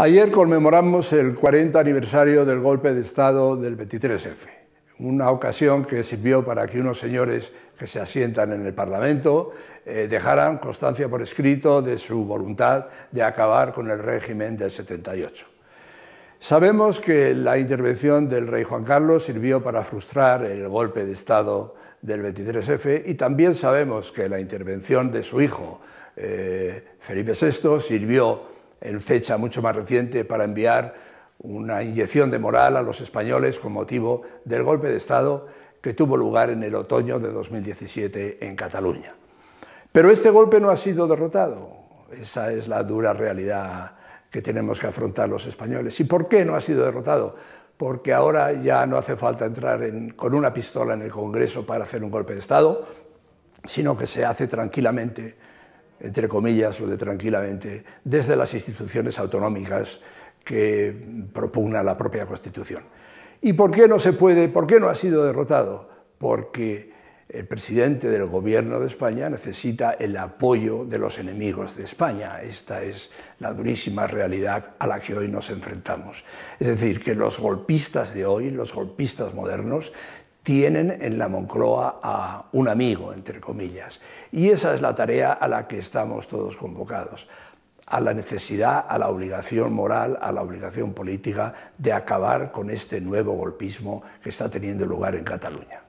Ayer conmemoramos el 40 aniversario del golpe de Estado del 23F, una ocasión que sirvió para que unos señores que se asientan en el Parlamento eh, dejaran constancia por escrito de su voluntad de acabar con el régimen del 78. Sabemos que la intervención del rey Juan Carlos sirvió para frustrar el golpe de Estado del 23F y también sabemos que la intervención de su hijo eh, Felipe VI sirvió en fecha mucho más reciente para enviar una inyección de moral a los españoles con motivo del golpe de Estado que tuvo lugar en el otoño de 2017 en Cataluña. Pero este golpe no ha sido derrotado. Esa es la dura realidad que tenemos que afrontar los españoles. ¿Y por qué no ha sido derrotado? Porque ahora ya no hace falta entrar con una pistola en el Congreso para hacer un golpe de Estado, sino que se hace tranquilamente entre comillas, lo de tranquilamente, desde las instituciones autonómicas que propugna la propia Constitución. ¿Y por qué no se puede, por qué no ha sido derrotado? Porque el presidente del gobierno de España necesita el apoyo de los enemigos de España. Esta es la durísima realidad a la que hoy nos enfrentamos. Es decir, que los golpistas de hoy, los golpistas modernos, tienen en la Moncloa a un amigo, entre comillas. Y esa es la tarea a la que estamos todos convocados, a la necesidad, a la obligación moral, a la obligación política de acabar con este nuevo golpismo que está teniendo lugar en Cataluña.